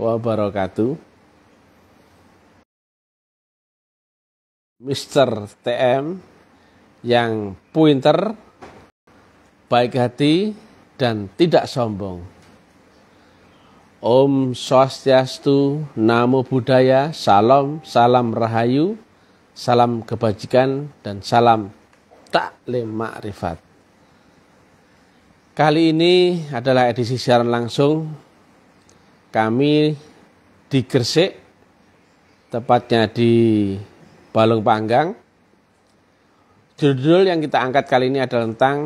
wabarakatuh. Mister TM yang pointer, baik hati, dan tidak sombong. Om Swastiastu, Namo Buddhaya, Salam, Salam Rahayu, Salam Kebajikan, dan Salam Taklim Ma'rifat. Kali ini adalah edisi siaran langsung kami di Gresik, tepatnya di Balong Panggang. Judul yang kita angkat kali ini adalah tentang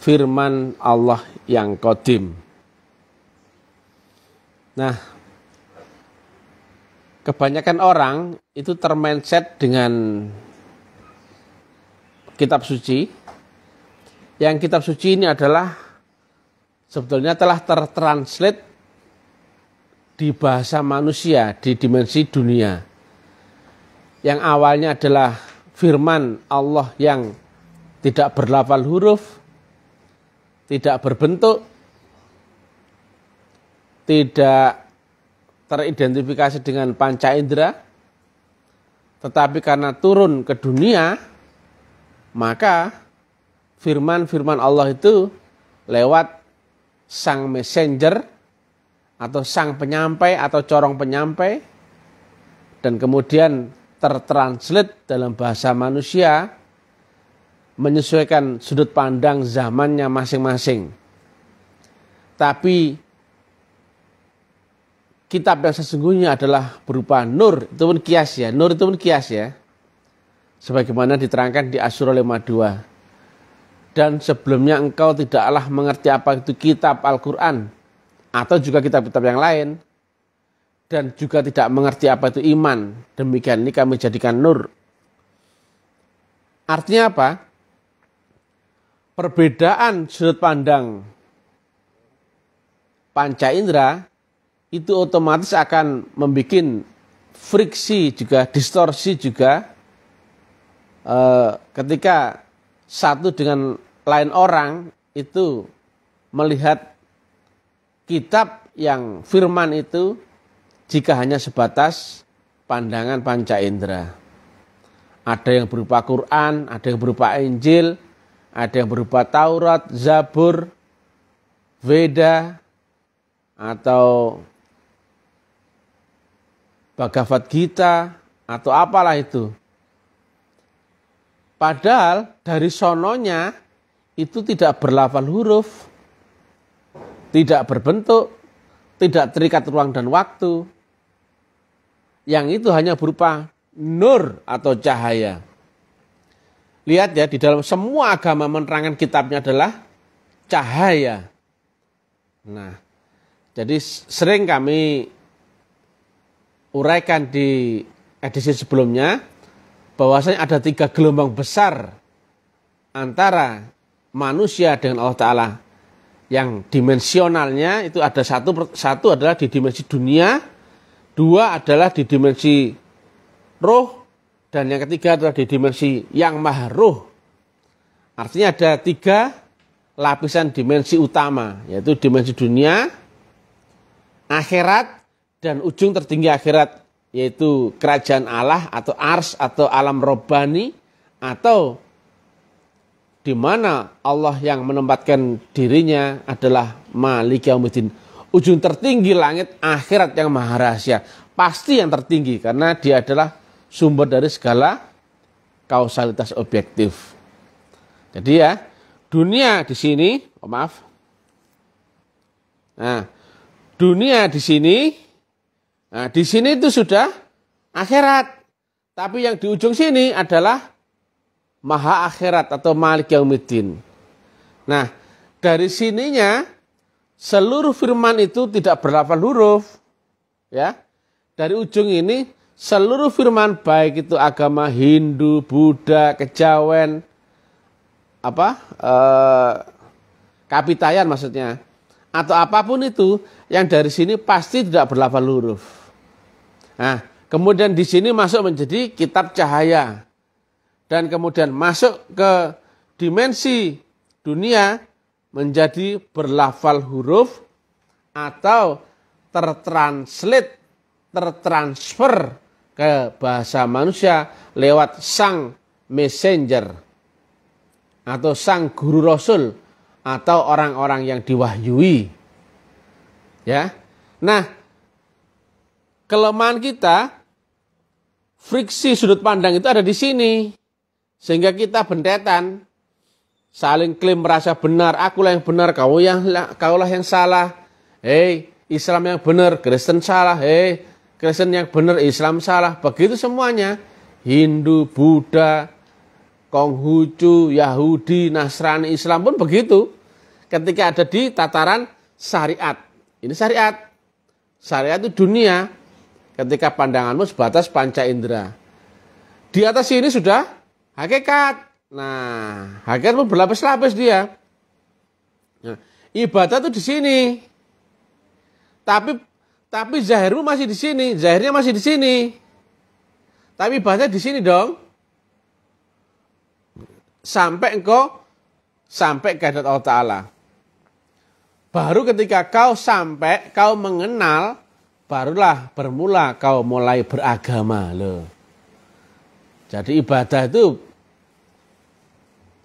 firman Allah yang kodim. Nah, kebanyakan orang itu termenset dengan kitab suci. Yang kitab suci ini adalah sebetulnya telah tertranslate di bahasa manusia, di dimensi dunia. Yang awalnya adalah firman Allah yang tidak berlafal huruf, tidak berbentuk, tidak teridentifikasi dengan panca indera, tetapi karena turun ke dunia, maka firman-firman Allah itu lewat sang messenger atau sang penyampai atau corong penyampai dan kemudian tertranslate dalam bahasa manusia menyesuaikan sudut pandang zamannya masing-masing. Tapi kitab yang sesungguhnya adalah berupa nur, itu pun kias ya, nur itu pun kias ya. Sebagaimana diterangkan di Asyura 52. Dan sebelumnya engkau tidaklah mengerti apa itu kitab Al-Quran atau juga kitab-kitab yang lain dan juga tidak mengerti apa itu iman. Demikian ini kami jadikan nur. Artinya apa? Perbedaan sudut pandang panca indera itu otomatis akan membuat friksi juga, distorsi juga e, ketika satu dengan lain orang itu melihat kitab yang firman itu jika hanya sebatas pandangan panca indera. Ada yang berupa Quran, ada yang berupa Injil, ada yang berupa Taurat, Zabur, Veda, atau Bhagavad Gita, atau apalah itu. Padahal dari sononya itu tidak berlafal huruf, tidak berbentuk, tidak terikat ruang dan waktu. Yang itu hanya berupa nur atau cahaya. Lihat ya, di dalam semua agama menerangkan kitabnya adalah cahaya. Nah, jadi sering kami uraikan di edisi sebelumnya, bahwasanya ada tiga gelombang besar antara manusia dengan Allah Ta'ala yang dimensionalnya itu ada satu satu adalah di dimensi dunia, dua adalah di dimensi roh, dan yang ketiga adalah di dimensi yang maha roh. Artinya ada tiga lapisan dimensi utama, yaitu dimensi dunia, akhirat, dan ujung tertinggi akhirat, yaitu kerajaan Allah atau ars atau alam robani atau di mana Allah yang menempatkan dirinya adalah Malik Yaumiddin. Ujung tertinggi langit akhirat yang maha rahasia. Pasti yang tertinggi karena dia adalah sumber dari segala kausalitas objektif. Jadi ya, dunia di sini, oh maaf. Nah, dunia di sini, nah di sini itu sudah akhirat. Tapi yang di ujung sini adalah maha akhirat atau malik yaumiddin. Nah, dari sininya seluruh firman itu tidak berlapan huruf. Ya. Dari ujung ini seluruh firman baik itu agama Hindu, Buddha, kejawen apa? Eh, kapitayan maksudnya atau apapun itu yang dari sini pasti tidak berlapan huruf. Nah, kemudian di sini masuk menjadi kitab cahaya dan kemudian masuk ke dimensi dunia menjadi berlafal huruf atau tertranslate, tertransfer ke bahasa manusia lewat sang messenger atau sang guru rasul atau orang-orang yang diwahyui. Ya. Nah, kelemahan kita friksi sudut pandang itu ada di sini. Sehingga kita bendetan, saling klaim merasa benar, akulah yang benar, kau yang kaulah yang salah. Hei, Islam yang benar, Kristen salah. Hei, Kristen yang benar, Islam salah. Begitu semuanya. Hindu, Buddha, Konghucu, Yahudi, Nasrani, Islam pun begitu. Ketika ada di tataran syariat. Ini syariat. Syariat itu dunia. Ketika pandanganmu sebatas panca indera. Di atas ini sudah hakikat. Nah, hakikat pun berlapis-lapis dia. Nah, ibadah itu di sini. Tapi tapi zahirmu masih di sini, zahirnya masih di sini. Tapi ibadah di sini dong. Sampai engkau sampai kehadirat Allah Ta'ala. Baru ketika kau sampai, kau mengenal, barulah bermula kau mulai beragama. Loh. Jadi ibadah itu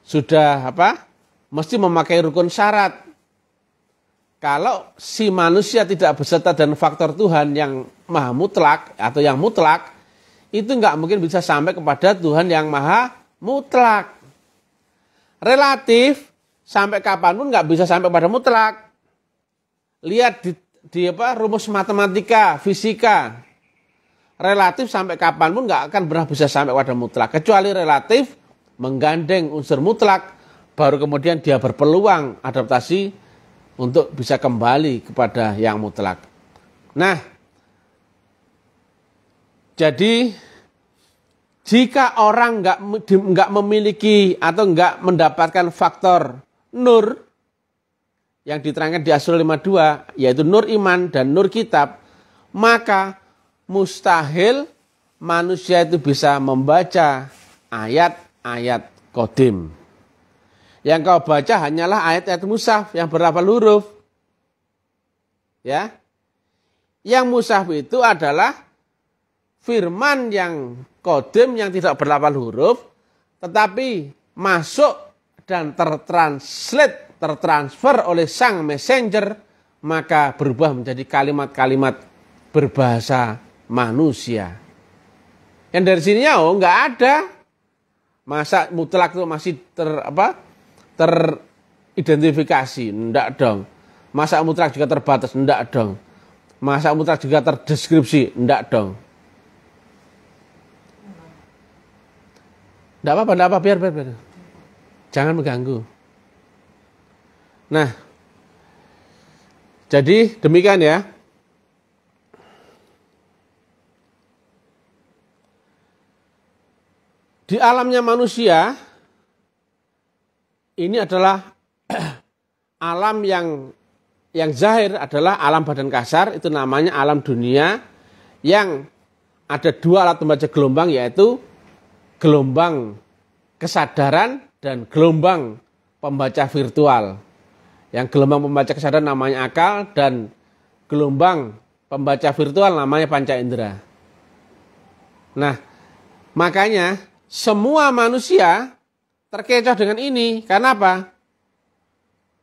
sudah apa? Mesti memakai rukun syarat. Kalau si manusia tidak beserta dan faktor Tuhan yang maha mutlak atau yang mutlak, itu nggak mungkin bisa sampai kepada Tuhan yang maha mutlak. Relatif sampai kapanpun nggak bisa sampai pada mutlak. Lihat di, di apa rumus matematika, fisika, relatif sampai kapanpun nggak akan pernah bisa sampai pada mutlak. Kecuali relatif menggandeng unsur mutlak, baru kemudian dia berpeluang adaptasi untuk bisa kembali kepada yang mutlak. Nah, jadi jika orang nggak nggak memiliki atau nggak mendapatkan faktor nur yang diterangkan di asal 52 yaitu nur iman dan nur kitab maka mustahil manusia itu bisa membaca ayat ayat kodim. Yang kau baca hanyalah ayat-ayat musaf yang berapa huruf. Ya. Yang musaf itu adalah firman yang kodim yang tidak berapa huruf, tetapi masuk dan tertranslate, tertransfer oleh sang messenger, maka berubah menjadi kalimat-kalimat berbahasa manusia. Yang dari sini ya, oh, nggak ada Masa mutlak itu masih ter apa? teridentifikasi? ndak dong. Masa mutlak juga terbatas? ndak dong. Masa mutlak juga terdeskripsi? ndak dong. ndak apa-apa, apa biar, biar, biar. Jangan mengganggu. Nah, jadi demikian ya. Di alamnya manusia, ini adalah alam yang yang zahir adalah alam badan kasar, itu namanya alam dunia yang ada dua alat pembaca gelombang yaitu gelombang kesadaran dan gelombang pembaca virtual. Yang gelombang pembaca kesadaran namanya akal dan gelombang pembaca virtual namanya panca indera. Nah, makanya semua manusia terkecoh dengan ini. Karena apa?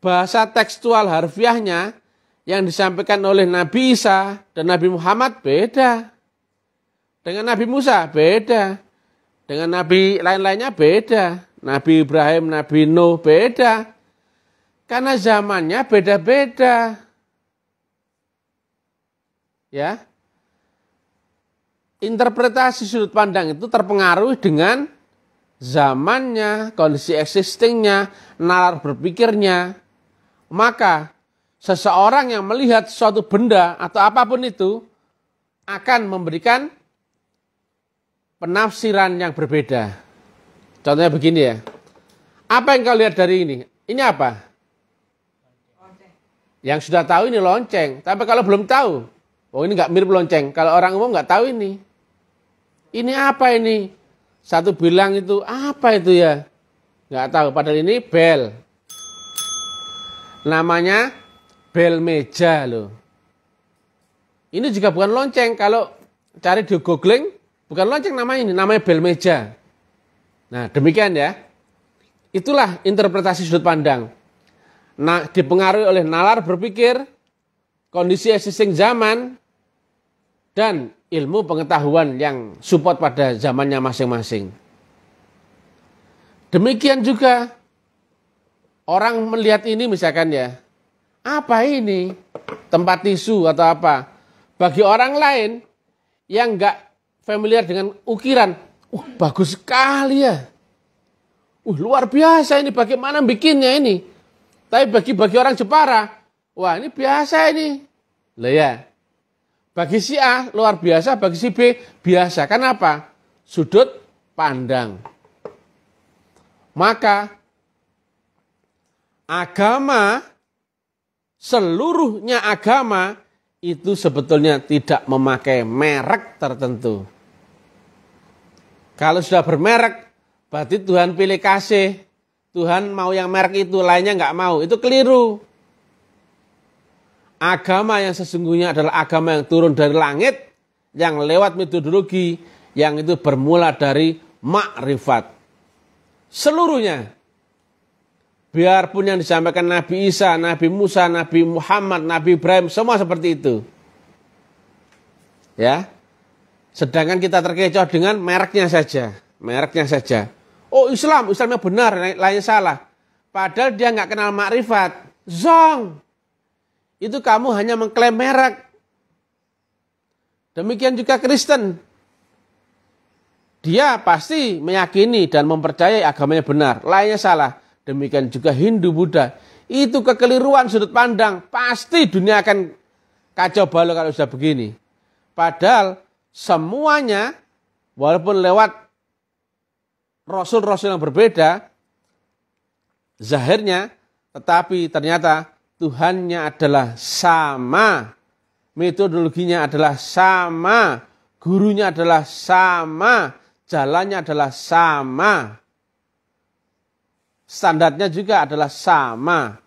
Bahasa tekstual harfiahnya yang disampaikan oleh Nabi Isa dan Nabi Muhammad beda. Dengan Nabi Musa beda. Dengan nabi lain-lainnya beda. Nabi Ibrahim, Nabi Nuh beda. Karena zamannya beda-beda. Ya interpretasi sudut pandang itu terpengaruh dengan zamannya, kondisi existingnya, nalar berpikirnya. Maka seseorang yang melihat suatu benda atau apapun itu akan memberikan penafsiran yang berbeda. Contohnya begini ya. Apa yang kau lihat dari ini? Ini apa? Yang sudah tahu ini lonceng, tapi kalau belum tahu, oh ini nggak mirip lonceng. Kalau orang umum nggak tahu ini, ini apa ini? Satu bilang itu, apa itu ya? Nggak tahu, padahal ini bel. Namanya bel meja loh. Ini juga bukan lonceng, kalau cari di googling, bukan lonceng namanya ini, namanya bel meja. Nah, demikian ya. Itulah interpretasi sudut pandang. Nah, dipengaruhi oleh nalar berpikir, kondisi existing zaman, dan ilmu pengetahuan yang support pada zamannya masing-masing. Demikian juga orang melihat ini misalkan ya, apa ini tempat tisu atau apa? Bagi orang lain yang nggak familiar dengan ukiran, uh, bagus sekali ya. Uh, luar biasa ini bagaimana bikinnya ini. Tapi bagi bagi orang Jepara, wah ini biasa ini. Lah ya, bagi si A luar biasa, bagi si B biasa. Kenapa? Sudut pandang. Maka agama seluruhnya agama itu sebetulnya tidak memakai merek tertentu. Kalau sudah bermerek, berarti Tuhan pilih kasih. Tuhan mau yang merek itu, lainnya nggak mau. Itu keliru. Agama yang sesungguhnya adalah agama yang turun dari langit yang lewat metodologi yang itu bermula dari makrifat. Seluruhnya. Biarpun yang disampaikan Nabi Isa, Nabi Musa, Nabi Muhammad, Nabi Ibrahim, semua seperti itu. Ya. Sedangkan kita terkecoh dengan mereknya saja. Mereknya saja. Oh Islam, Islamnya benar, lainnya salah. Padahal dia nggak kenal makrifat. Zong itu kamu hanya mengklaim merek. Demikian juga Kristen. Dia pasti meyakini dan mempercayai agamanya benar, lainnya salah. Demikian juga Hindu Buddha. Itu kekeliruan sudut pandang. Pasti dunia akan kacau balau kalau sudah begini. Padahal semuanya walaupun lewat rasul-rasul yang berbeda zahirnya tetapi ternyata Tuhannya adalah sama, metodologinya adalah sama, gurunya adalah sama, jalannya adalah sama. Standarnya juga adalah sama.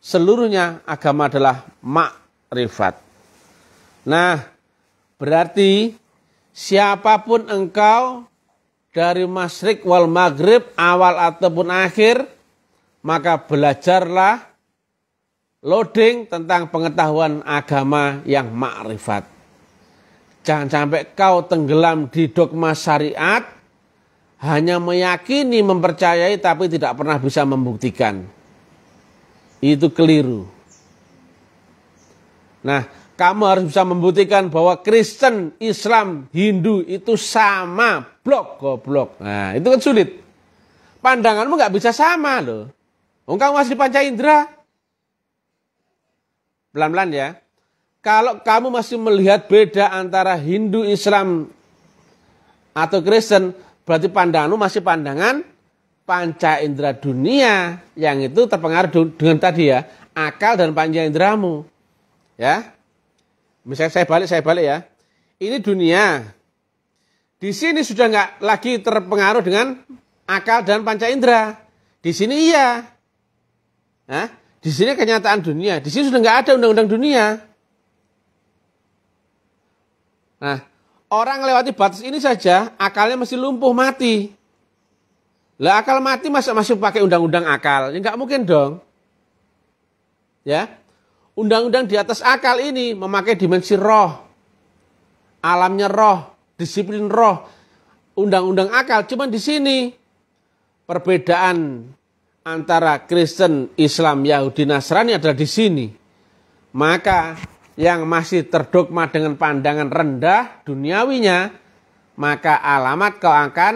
Seluruhnya agama adalah makrifat. Nah, berarti siapapun engkau dari masrik wal maghrib awal ataupun akhir, maka belajarlah loading tentang pengetahuan agama yang makrifat. Jangan sampai kau tenggelam di dogma syariat, hanya meyakini, mempercayai, tapi tidak pernah bisa membuktikan. Itu keliru. Nah, kamu harus bisa membuktikan bahwa Kristen, Islam, Hindu itu sama blok goblok. Nah, itu kan sulit. Pandanganmu nggak bisa sama loh. Engkau masih panca indera. Pelan-pelan ya. Kalau kamu masih melihat beda antara Hindu, Islam, atau Kristen, berarti pandanganmu masih pandangan panca indera dunia yang itu terpengaruh dengan tadi ya, akal dan panca inderamu. Ya. Misalnya saya balik, saya balik ya. Ini dunia. Di sini sudah nggak lagi terpengaruh dengan akal dan panca indera. Di sini iya. Nah, di sini kenyataan dunia. Di sini sudah nggak ada undang-undang dunia. Nah, orang lewati batas ini saja akalnya masih lumpuh mati. Lah akal mati masa masih pakai undang-undang akal? Ya nggak mungkin dong. Ya, undang-undang di atas akal ini memakai dimensi roh, alamnya roh, disiplin roh. Undang-undang akal cuman di sini perbedaan antara Kristen, Islam, Yahudi, Nasrani adalah di sini. Maka yang masih terdogma dengan pandangan rendah duniawinya, maka alamat kau akan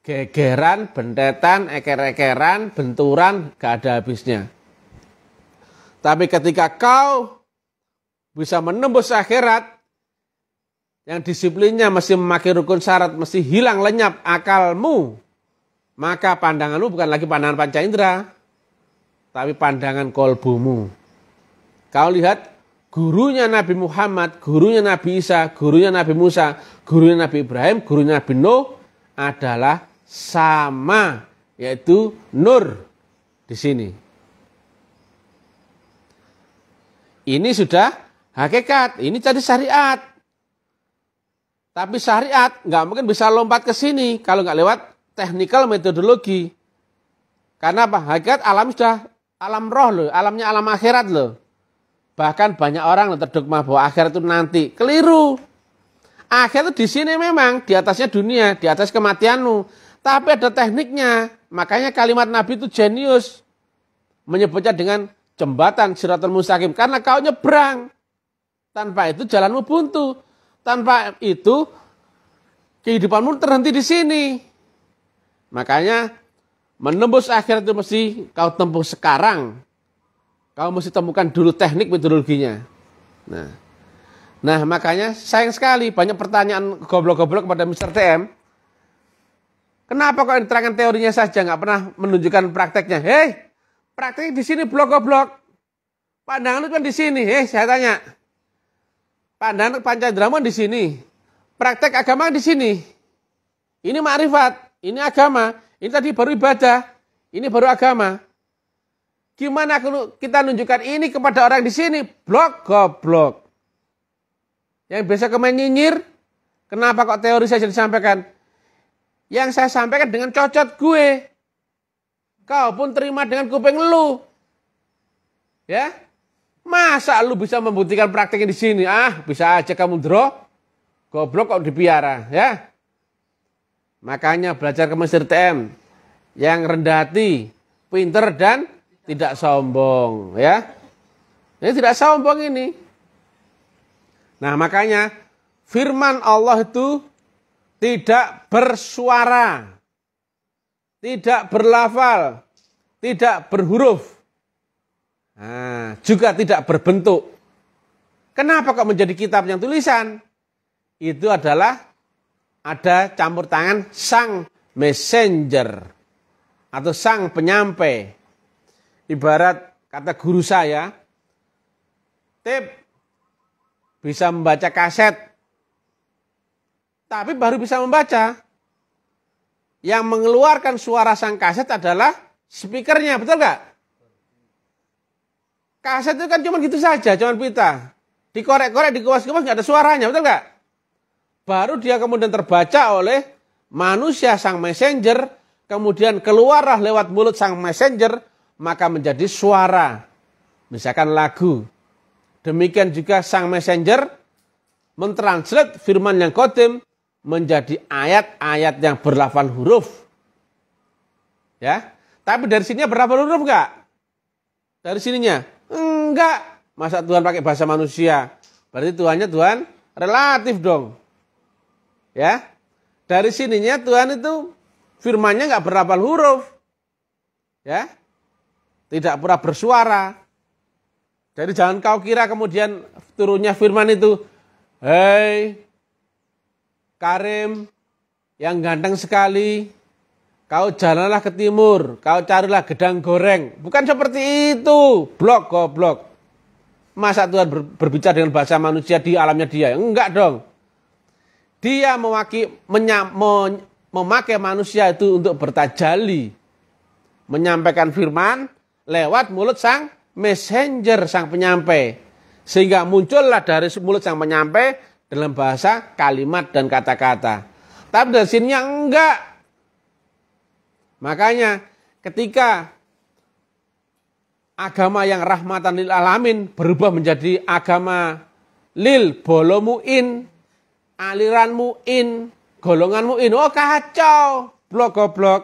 gegeran, bentetan, eker-ekeran, benturan, gak ada habisnya. Tapi ketika kau bisa menembus akhirat, yang disiplinnya masih memakai rukun syarat, masih hilang lenyap akalmu maka pandanganmu bukan lagi pandangan panca indera, tapi pandangan kolbumu. Kau lihat gurunya Nabi Muhammad, gurunya Nabi Isa, gurunya Nabi Musa, gurunya Nabi Ibrahim, gurunya Nabi Nuh adalah sama, yaitu nur di sini. Ini sudah hakikat, ini jadi syariat. Tapi syariat nggak mungkin bisa lompat ke sini kalau nggak lewat teknikal metodologi. Karena apa? Hakikat alam sudah alam roh loh, alamnya alam akhirat loh. Bahkan banyak orang terdogma bahwa akhirat itu nanti. Keliru. Akhirat itu di sini memang, di atasnya dunia, di atas kematianmu. Tapi ada tekniknya. Makanya kalimat Nabi itu jenius. Menyebutnya dengan jembatan siratul mustaqim. Karena kau nyebrang. Tanpa itu jalanmu buntu. Tanpa itu kehidupanmu terhenti di sini. Makanya menembus akhirat itu mesti kau tempuh sekarang. Kau mesti temukan dulu teknik metodologinya. Nah, nah makanya sayang sekali banyak pertanyaan goblok-goblok kepada Mr. TM. Kenapa kok diterangkan teorinya saja nggak pernah menunjukkan prakteknya? Hei, praktek di sini blok-goblok. Pandangan lu kan di sini. Hei, saya tanya. Pandangan drama di sini. Praktek agama di sini. Ini makrifat. Ini agama. Ini tadi baru ibadah. Ini baru agama. Gimana kita nunjukkan ini kepada orang di sini? Blok, goblok. Yang biasa kemain nyinyir, kenapa kok teori saya jadi sampaikan? Yang saya sampaikan dengan cocot gue. Kau pun terima dengan kuping lu. Ya? Masa lu bisa membuktikan praktiknya di sini? Ah, bisa aja kamu draw. Goblok kok dipiara, ya? Makanya belajar ke Mesir TM yang rendah hati, pinter dan tidak sombong, ya. Ini tidak sombong ini. Nah, makanya firman Allah itu tidak bersuara, tidak berlafal, tidak berhuruf. Nah, juga tidak berbentuk. Kenapa kok menjadi kitab yang tulisan? Itu adalah ada campur tangan sang messenger atau sang penyampai. Ibarat kata guru saya, tip bisa membaca kaset, tapi baru bisa membaca. Yang mengeluarkan suara sang kaset adalah speakernya, betul nggak? Kaset itu kan cuma gitu saja, cuma pita. Dikorek-korek, dikuas-kuas nggak ada suaranya, betul nggak? baru dia kemudian terbaca oleh manusia sang messenger, kemudian keluarlah lewat mulut sang messenger, maka menjadi suara, misalkan lagu. Demikian juga sang messenger mentranslate firman yang kotim menjadi ayat-ayat yang berlafal huruf. Ya, tapi dari sininya berapa huruf enggak? Dari sininya? Enggak. Masa Tuhan pakai bahasa manusia? Berarti Tuhannya Tuhan relatif dong. Ya. Dari sininya Tuhan itu firmannya nggak berapal huruf. Ya. Tidak pura bersuara. Jadi jangan kau kira kemudian turunnya firman itu, "Hei, Karim yang ganteng sekali, kau jalanlah ke timur, kau carilah gedang goreng." Bukan seperti itu, blok goblok. Masa Tuhan berbicara dengan bahasa manusia di alamnya dia? Enggak dong. Dia mewaki, menyam, men, memakai manusia itu untuk bertajali. Menyampaikan firman lewat mulut sang messenger, sang penyampai. Sehingga muncullah dari mulut sang penyampai dalam bahasa kalimat dan kata-kata. Tapi dari sini enggak. Makanya ketika agama yang rahmatan lil alamin berubah menjadi agama lil bolomuin aliranmu in, golonganmu in. Oh kacau, blok goblok.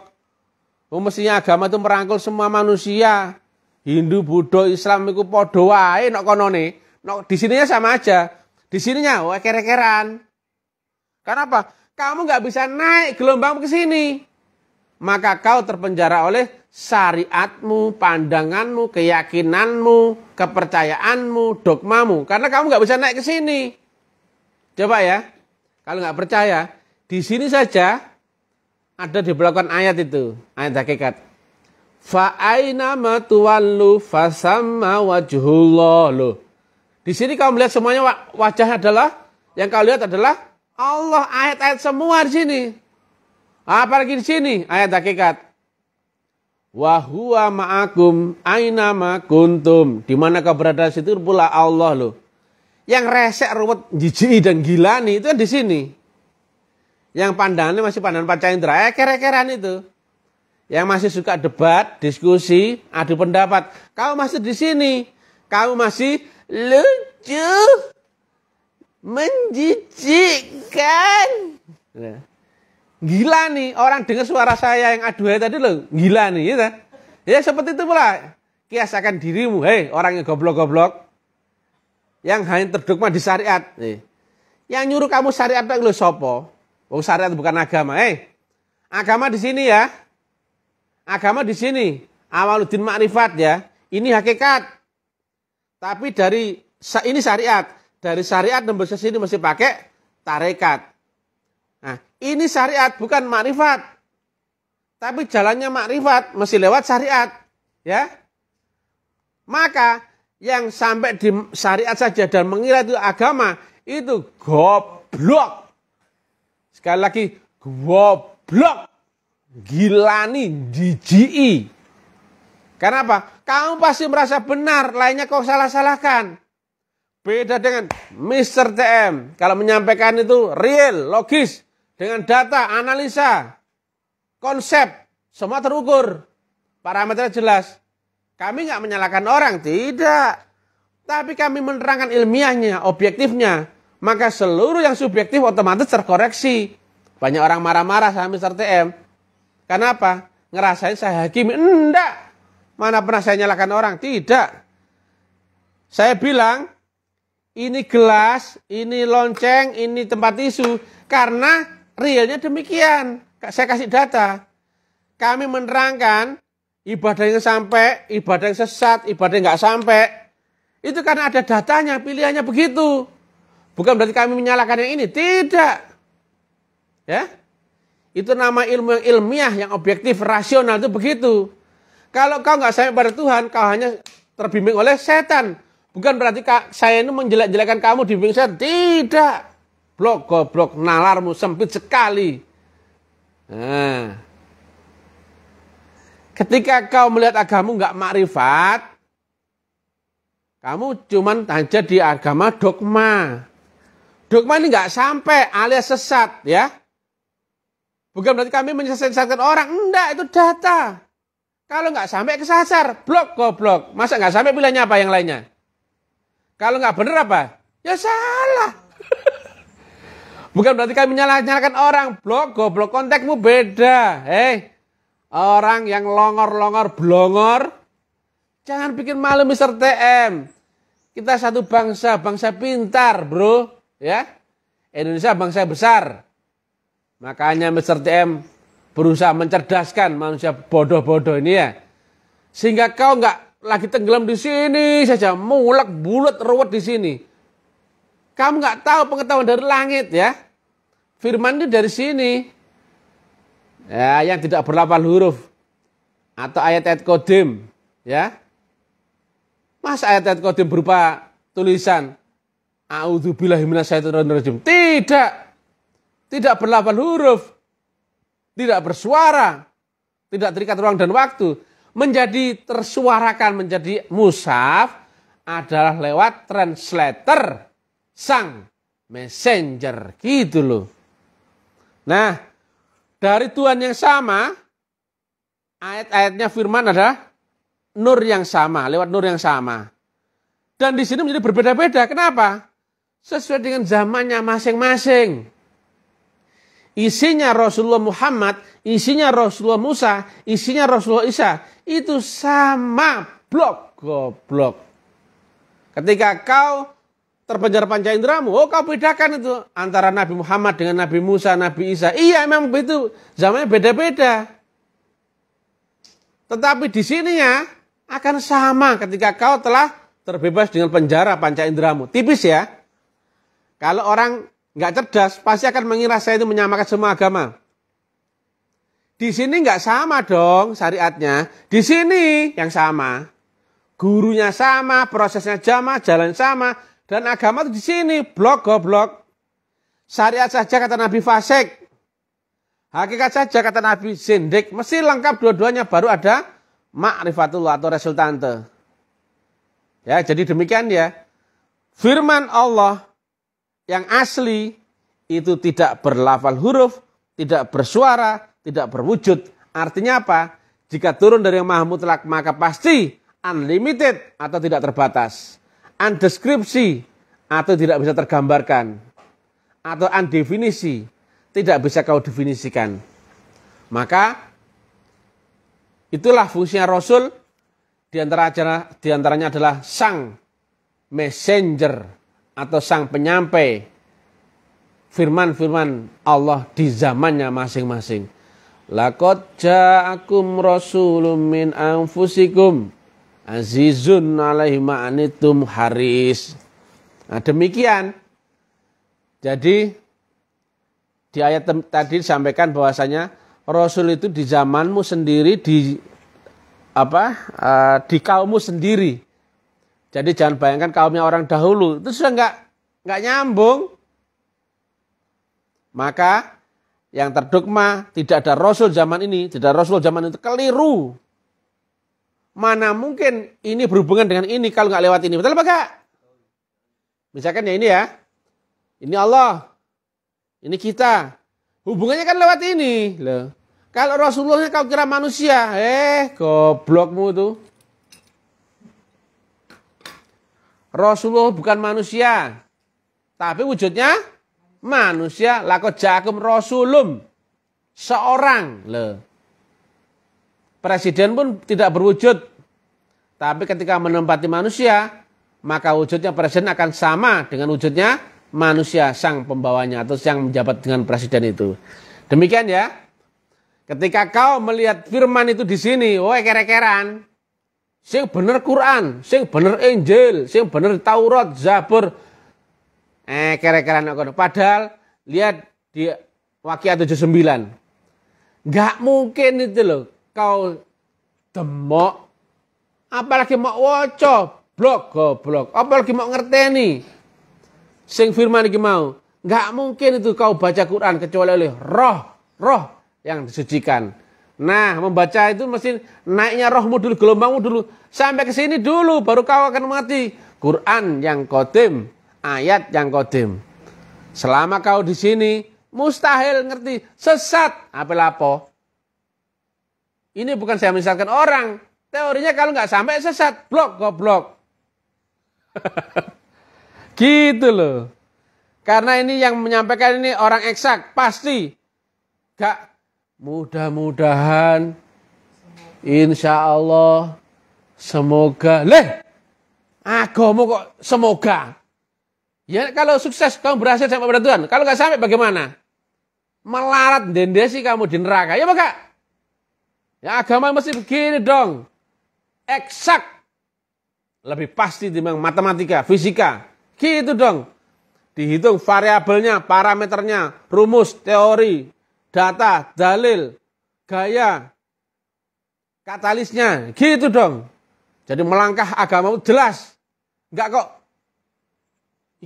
Oh, mestinya agama itu merangkul semua manusia. Hindu, Buddha, Islam itu podo wae nok konone. Nok di sininya sama aja. Di sininya wae oh, kere Karena apa? Kamu nggak bisa naik gelombang ke sini. Maka kau terpenjara oleh syariatmu, pandanganmu, keyakinanmu, kepercayaanmu, dogmamu. Karena kamu nggak bisa naik ke sini. Coba ya. Kalau nggak percaya, di sini saja ada diberlakukan ayat itu, ayat hakikat. Fa'aina matuwallu fasamma wajhullah loh. Di sini kamu lihat semuanya wajah adalah yang kau lihat adalah Allah ayat-ayat semua di sini. Apalagi di sini ayat hakikat. Wa huwa ma'akum aina ma kuntum. Di mana kau berada situ pula Allah loh. Yang resek, ruwet, jijik dan gila nih itu kan di sini. Yang pandangannya masih pandangan Pak eh, kere-keran itu. Yang masih suka debat, diskusi, adu pendapat. Kamu masih di sini. Kamu masih lucu. Menjijikkan. Nah, gila nih, orang dengar suara saya yang aduhai tadi loh, gila nih. Ya, ya seperti itu pula. Kiasakan dirimu, hei orang yang goblok-goblok yang hanya terdogma di syariat. Nih. Yang nyuruh kamu syariat tak sopo. Wong syariat bukan agama. Eh, agama di sini ya. Agama di sini. Awaluddin makrifat ya. Ini hakikat. Tapi dari ini syariat. Dari syariat nembus ke sini mesti pakai tarekat. Nah, ini syariat bukan makrifat. Tapi jalannya makrifat masih lewat syariat, ya. Maka yang sampai di syariat saja dan mengira itu agama itu goblok. Sekali lagi goblok. Gilani, jijii. Karena apa? Kamu pasti merasa benar, lainnya kau salah-salahkan. Beda dengan Mr. TM. Kalau menyampaikan itu real, logis. Dengan data, analisa, konsep. Semua terukur. parameter jelas. Kami nggak menyalahkan orang, tidak. Tapi kami menerangkan ilmiahnya, objektifnya. Maka seluruh yang subjektif otomatis terkoreksi. Banyak orang marah-marah sama Mr. TM. Kenapa? Ngerasain saya hakim? Enggak. Mana pernah saya nyalakan orang? Tidak. Saya bilang, ini gelas, ini lonceng, ini tempat tisu. Karena realnya demikian. Saya kasih data. Kami menerangkan ibadah yang sampai, ibadah yang sesat, ibadah yang nggak sampai. Itu karena ada datanya, pilihannya begitu. Bukan berarti kami menyalahkan yang ini, tidak. Ya, itu nama ilmu yang ilmiah, yang objektif, rasional itu begitu. Kalau kau nggak sampai pada Tuhan, kau hanya terbimbing oleh setan. Bukan berarti saya ini menjelek-jelekan kamu dibimbing setan. Tidak. Blok goblok, nalarmu sempit sekali. Nah, Ketika kau melihat agamamu nggak makrifat, kamu cuman hanya di agama dogma. Dogma ini nggak sampai alias sesat ya. Bukan berarti kami menyesatkan orang, enggak itu data. Kalau nggak sampai kesasar, blok goblok. Masa nggak sampai pilihannya apa yang lainnya? Kalau nggak benar apa? Ya salah. Bukan berarti kami menyalahkan orang, blok goblok konteksmu beda. hei. Eh, Orang yang longor-longor blongor. Jangan bikin malu Mr. TM. Kita satu bangsa, bangsa pintar bro. Ya, Indonesia bangsa besar. Makanya Mr. TM berusaha mencerdaskan manusia bodoh-bodoh ini ya. Sehingga kau nggak lagi tenggelam di sini saja. Mulak, bulat, ruwet di sini. Kamu nggak tahu pengetahuan dari langit ya. Firman itu dari sini ya, yang tidak berlapan huruf atau ayat-ayat kodim ya mas ayat-ayat kodim berupa tulisan A'udzubillahiminasyaitonirrojim. Tidak. Tidak berlapan huruf. Tidak bersuara. Tidak terikat ruang dan waktu. Menjadi tersuarakan, menjadi musaf adalah lewat translator. Sang messenger. Gitu loh. Nah, dari Tuhan yang sama, ayat-ayatnya firman adalah nur yang sama, lewat nur yang sama. Dan di sini menjadi berbeda-beda. Kenapa? Sesuai dengan zamannya masing-masing. Isinya Rasulullah Muhammad, isinya Rasulullah Musa, isinya Rasulullah Isa. Itu sama blok goblok. Ketika kau terpenjara panca indramu. Oh kau bedakan itu antara Nabi Muhammad dengan Nabi Musa, Nabi Isa. Iya memang begitu. Zamannya beda-beda. Tetapi di sininya akan sama ketika kau telah terbebas dengan penjara panca indramu. Tipis ya. Kalau orang nggak cerdas pasti akan mengira saya itu menyamakan semua agama. Di sini nggak sama dong syariatnya. Di sini yang sama. Gurunya sama, prosesnya sama, jalan sama, dan agama itu di sini, blok goblok. Syariat saja kata Nabi Fasek, Hakikat saja kata Nabi zindik. Mesti lengkap dua-duanya baru ada ma'rifatullah atau resultante. Ya, jadi demikian ya. Firman Allah yang asli itu tidak berlafal huruf, tidak bersuara, tidak berwujud. Artinya apa? Jika turun dari yang maha mutlak maka pasti unlimited atau tidak terbatas undeskripsi atau tidak bisa tergambarkan atau undefinisi tidak bisa kau definisikan. Maka itulah fungsinya Rasul di antara di antaranya adalah sang messenger atau sang penyampai firman-firman Allah di zamannya masing-masing. Lakot ja'akum rasulun min anfusikum Azizun alaihi ma'anitum haris. Nah, demikian. Jadi di ayat tadi disampaikan bahwasanya Rasul itu di zamanmu sendiri di apa uh, di kaummu sendiri. Jadi jangan bayangkan kaumnya orang dahulu itu sudah nggak nggak nyambung. Maka yang terdogma tidak ada Rasul zaman ini, tidak ada Rasul zaman itu keliru. Mana mungkin ini berhubungan dengan ini kalau nggak lewat ini. Betul apa enggak? Misalkan ya ini ya. Ini Allah. Ini kita. Hubungannya kan lewat ini. Loh. Kalau Rasulullah kau kira manusia. Eh, goblokmu itu. Rasulullah bukan manusia. Tapi wujudnya manusia. Lako jakum rasulum. Seorang. Loh. Presiden pun tidak berwujud. Tapi ketika menempati manusia, maka wujudnya presiden akan sama dengan wujudnya manusia sang pembawanya atau yang menjabat dengan presiden itu. Demikian ya. Ketika kau melihat firman itu di sini, woi kere-keran. Sing bener Quran, sing bener Injil, sing bener Taurat, Zabur. Eh kere-keran Padahal lihat di Wakil 79. Gak mungkin itu loh kau demok apalagi mau waca blok goblok apalagi mau ngerteni sing firman iki mau nggak mungkin itu kau baca Quran kecuali oleh roh roh yang disucikan nah membaca itu mesti naiknya rohmu dulu gelombangmu dulu sampai ke sini dulu baru kau akan mati Quran yang kodim ayat yang kodim selama kau di sini mustahil ngerti sesat apa lapo ini bukan saya misalkan orang. Teorinya kalau nggak sampai sesat, blok goblok. gitu loh. Karena ini yang menyampaikan ini orang eksak, pasti. Gak mudah-mudahan, insya Allah, semoga. Leh, agomo kok semoga. Ya kalau sukses, kamu berhasil sampai pada Tuhan. Kalau nggak sampai bagaimana? Melarat dendesi kamu di neraka. Ya maka Ya agama mesti begini dong. Eksak. Lebih pasti dibanding matematika, fisika. Gitu dong. Dihitung variabelnya, parameternya, rumus, teori, data, dalil, gaya, katalisnya. Gitu dong. Jadi melangkah agama itu jelas. Enggak kok.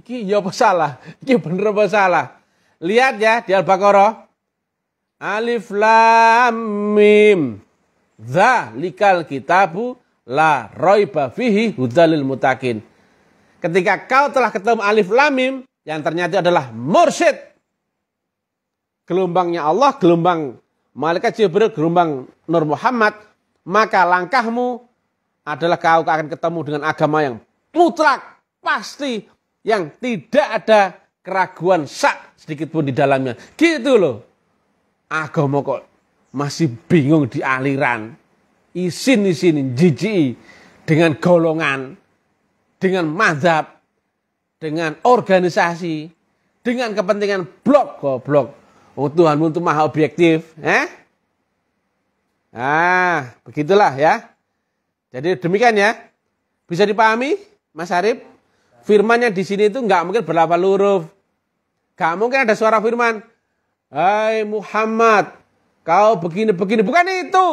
Iki ya apa salah? Iki bener apa salah? Lihat ya di Al-Baqarah Alif lam mim. Zalikal kitabu la roiba fihi hudalil mutakin. Ketika kau telah ketemu alif lam mim yang ternyata adalah mursyid. Gelombangnya Allah, gelombang malaikat Jibril, gelombang Nur Muhammad, maka langkahmu adalah kau akan ketemu dengan agama yang mutlak, pasti, yang tidak ada keraguan sak sedikit pun di dalamnya. Gitu loh agama kok masih bingung di aliran, isin-isin, jijik dengan golongan, dengan mazhab, dengan organisasi, dengan kepentingan blok goblok. Oh tuhan untuk maha objektif, eh? Ah, begitulah ya. Jadi demikian ya. Bisa dipahami, Mas Harib? Firmannya di sini itu nggak mungkin berapa huruf. Nggak mungkin ada suara firman. Hai Muhammad, kau begini-begini. Bukan itu.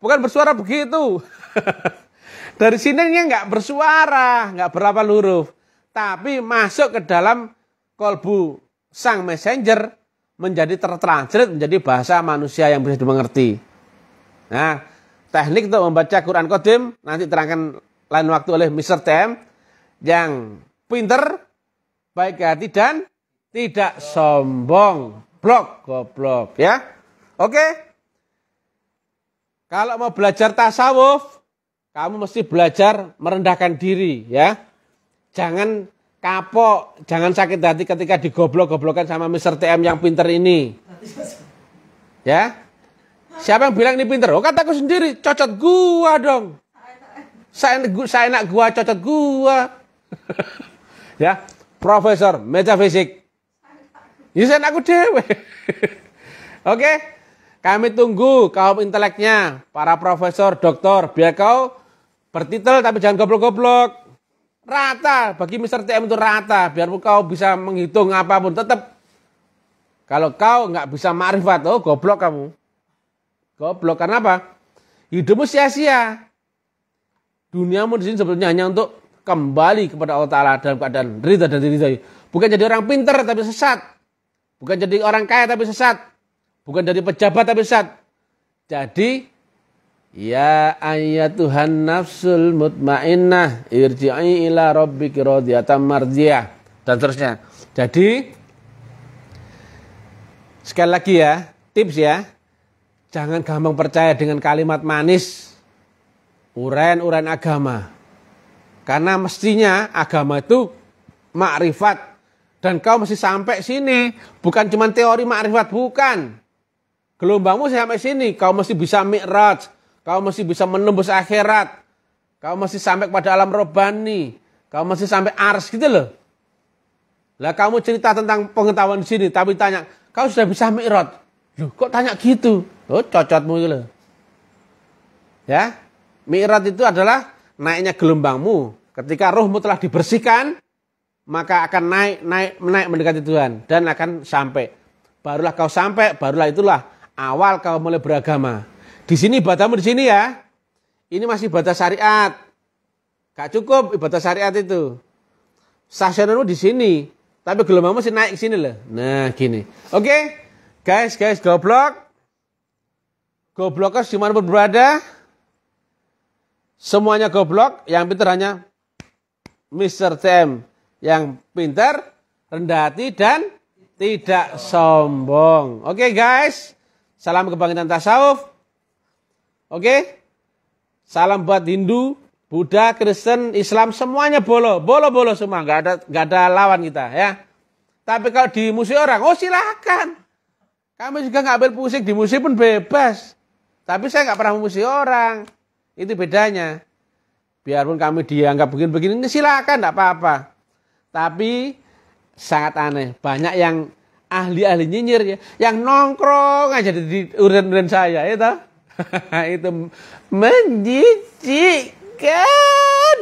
Bukan bersuara begitu. Dari sininya nggak bersuara, nggak berapa huruf. Tapi masuk ke dalam kolbu sang messenger menjadi tertranslit menjadi bahasa manusia yang bisa dimengerti. Nah, teknik untuk membaca Quran Kodim nanti terangkan lain waktu oleh Mr. Tem yang pinter, baik hati dan tidak sombong goblok, goblok ya. Oke? Kalau mau belajar tasawuf, kamu mesti belajar merendahkan diri ya. Jangan kapok, jangan sakit hati ketika digoblok-goblokan sama Mr. TM yang pinter ini. Ya? Siapa yang bilang ini pinter? Oh kataku sendiri, cocot gua dong. Saya, saya enak gua, cocot gua. ya, Profesor Metafisik Isen ya aku dewe. Oke. Kami tunggu kaum inteleknya, para profesor, doktor, biar kau bertitel tapi jangan goblok-goblok. Rata, bagi Mr. TM itu rata, biar kau bisa menghitung apapun, tetap kalau kau nggak bisa marifat, oh goblok kamu. Goblok, karena apa? Hidupmu sia-sia. Duniamu di sini sebetulnya hanya untuk kembali kepada Allah Ta'ala dalam keadaan rida dan rida. Bukan jadi orang pinter, tapi sesat. Bukan jadi orang kaya tapi sesat. Bukan jadi pejabat tapi sesat. Jadi, Ya ayat Tuhan nafsul mutmainnah irji'i ila rabbiki radiyatan mardiyah. Dan seterusnya. Jadi, sekali lagi ya, tips ya. Jangan gampang percaya dengan kalimat manis. Uren-uren agama. Karena mestinya agama itu makrifat dan kau masih sampai sini. Bukan cuma teori makrifat, bukan. Gelombangmu sampai sini. Kau masih bisa mi'raj. Kau masih bisa menembus akhirat. Kau masih sampai pada alam robani. Kau masih sampai ars gitu loh. Lah kamu cerita tentang pengetahuan di sini. Tapi tanya, kau sudah bisa mi'raj. Loh kok tanya gitu? Oh cocotmu gitu loh. Ya. Mi'raj itu adalah naiknya gelombangmu. Ketika rohmu telah dibersihkan, maka akan naik naik naik mendekati Tuhan dan akan sampai. Barulah kau sampai, barulah itulah awal kau mulai beragama. Di sini batamu di sini ya. Ini masih batas syariat. Gak cukup batas syariat itu. Stasionermu di sini, tapi gelombangmu masih naik sini loh. Nah, gini. Oke. Okay? Guys, guys, goblok. Goblokers dimanapun berada. Semuanya goblok, yang pinter hanya Mr. Tem yang pintar, rendah hati dan tidak sombong. Oke okay, guys, salam kebangkitan tasawuf. Oke, okay? salam buat Hindu, Buddha, Kristen, Islam semuanya bolo, bolo bolo semua, nggak ada nggak ada lawan kita ya. Tapi kalau di musik orang, oh silahkan. Kami juga nggak ambil musik di musik pun bebas. Tapi saya nggak pernah memusik orang. Itu bedanya. Biarpun kami dianggap begini-begini, silakan, nggak apa-apa. Tapi sangat aneh. Banyak yang ahli-ahli nyinyir ya, yang nongkrong aja di urin-urin saya ya itu. itu menjijikkan.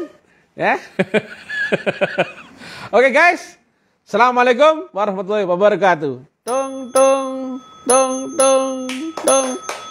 Ya. Oke okay, guys. Assalamualaikum warahmatullahi wabarakatuh. Tung tung tung tung tung.